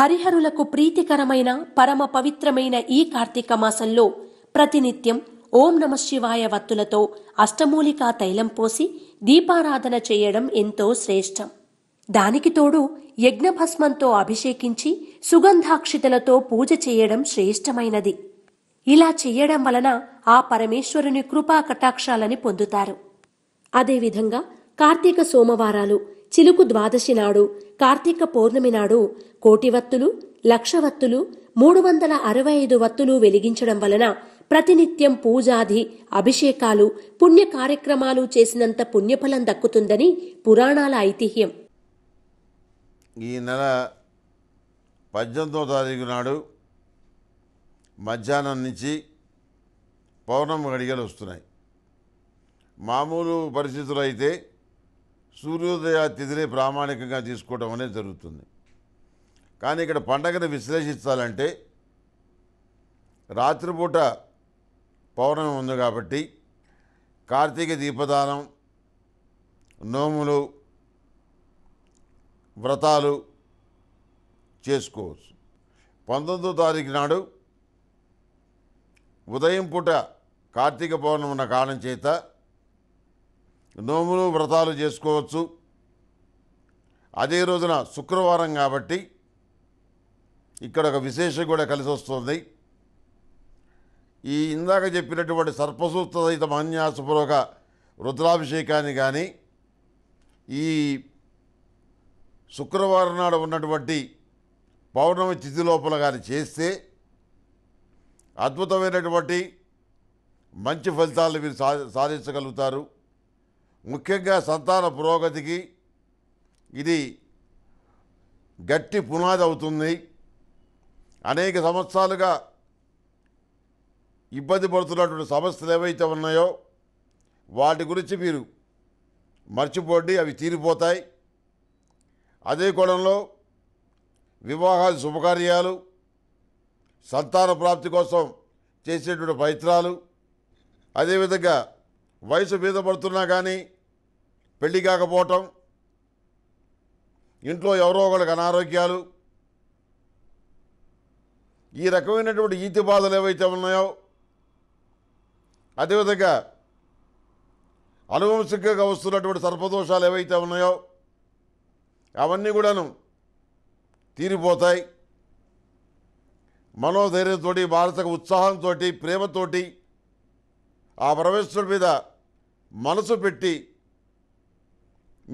హరిహరులకు ప్రీతికరమైన పరమ పవిత్రమైన ఈ కార్తీక మాసంలో ప్రతినిత్యం ఓం నమ శివాయ వత్తులతో అష్టమూలికా తైలం పోసి దీపారాధన చేయడం ఎంతో శ్రేష్టం దానికి తోడు యజ్ఞభస్మంతో అభిషేకించి సుగంధాక్షితలతో పూజ చేయడం శ్రేష్టమైనది ఇలా చేయడం వలన ఆ పరమేశ్వరుని కృపా కటాక్షాలని పొందుతారు అదేవిధంగా కార్తీక సోమవారాలు చిలుకు ద్వాదశి నాడు కార్తీక పౌర్ణమి నాడు కోటివత్తులు లక్షవత్తులు మూడు వందల అరవై ఐదు వత్తులు వెలిగించడం వలన ప్రతినిత్యం పూజాది అభిషేకాలు పుణ్య కార్యక్రమాలు చేసినంత పుణ్యఫలం దక్కుతుందని పురాణాల ఐతిహ్యం ఈ నెల పద్దెనిమిదో తారీఖు నాడు మధ్యాహ్నం నుంచి పౌర్ణమి గడిగలు వస్తున్నాయి మామూలు పరిస్థితులు అయితే సూర్యోదయ తిథిని ప్రామాణికంగా తీసుకోవడం అనేది జరుగుతుంది కానీ ఇక్కడ పండగను విశ్లేషించాలంటే రాత్రిపూట పౌర్ణమి ఉంది కాబట్టి కార్తీక దీపదానం నోములు వ్రతాలు చేసుకోవచ్చు పంతొమ్మిదో తారీఖు నాడు ఉదయం పూట కార్తీక పౌర్ణమి ఉన్న కారణం చేత నోములు వ్రతాలు చేసుకోవచ్చు అదే రోజున శుక్రవారం కాబట్టి ఇక్కడ ఒక విశేషం కూడా కలిసి వస్తుంది ఈ ఇందాక చెప్పినటువంటి సర్పసూత్ర సహిత మన్యాసపూర్వక రుద్రాభిషేకాన్ని కానీ ఈ శుక్రవారం నాడు ఉన్నటువంటి పౌర్ణమి తిథి లోపల కానీ చేస్తే అద్భుతమైనటువంటి మంచి ఫలితాలు మీరు సాధించగలుగుతారు ముఖ్యంగా సంతాన పురోగతికి ఇది గట్టి పునాది అవుతుంది అనేక సంవత్సరాలుగా ఇబ్బంది పడుతున్నటువంటి సమస్యలు ఏవైతే ఉన్నాయో వాటి గురించి మీరు మర్చిపోండి అవి తీరిపోతాయి అదే కోణంలో వివాహాలు శుభకార్యాలు సంతాన ప్రాప్తి కోసం చేసేటువంటి ప్రయత్నాలు అదేవిధంగా వయసు మీద పడుతున్నా కానీ పెళ్ళి కాకపోవటం ఇంట్లో ఎవరో ఒకరికి అనారోగ్యాలు ఈ రకమైనటువంటి ఈతి బాధలు ఏవైతే ఉన్నాయో అదేవిధంగా అనువంశికంగా వస్తున్నటువంటి సర్పదోషాలు ఏవైతే ఉన్నాయో అవన్నీ కూడాను తీరిపోతాయి మనోధైర్యంతో మానసిక ఉత్సాహంతో ప్రేమతోటి ఆ పరమేశ్వరుడి మీద మనసు పెట్టి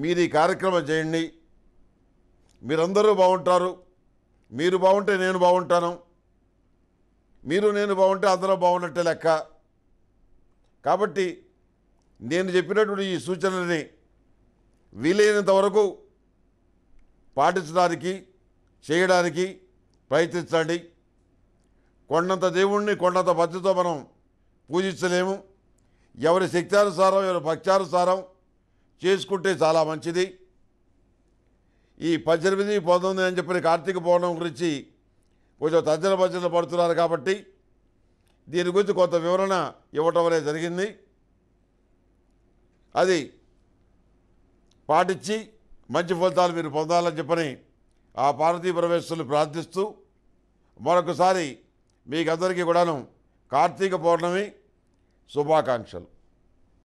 మీరు ఈ కార్యక్రమం చేయండి మీరందరూ బాగుంటారు మీరు బాగుంటే నేను బాగుంటాను మీరు నేను బాగుంటే అందరూ బాగున్నట్టే లెక్క కాబట్టి నేను చెప్పినటువంటి ఈ సూచనని వీలైనంత వరకు పాటించడానికి చేయడానికి ప్రయత్నించండి కొండంత దేవుణ్ణి కొండంత భక్తితో మనం పూజించలేము ఎవరి శక్తానుసారం ఎవరి పక్షానుసారం చేసుకుంటే చాలా మంచిది ఈ పద్దెనిమిది పంతొమ్మిది అని చెప్పిన కార్తీక పౌర్ణం గురించి కొంచెం తజ్జన భజనలు పడుతున్నారు కాబట్టి దీని గురించి కొంత వివరణ ఇవ్వటం అనేది జరిగింది అది పాటించి మంచి ఫలితాలు మీరు పొందాలని చెప్పని ఆ పార్వతీ పరమేశ్వరులు ప్రార్థిస్తూ మరొకసారి మీకందరికీ కూడాను కార్తీక పౌర్ణమి శుభాకాంక్షలు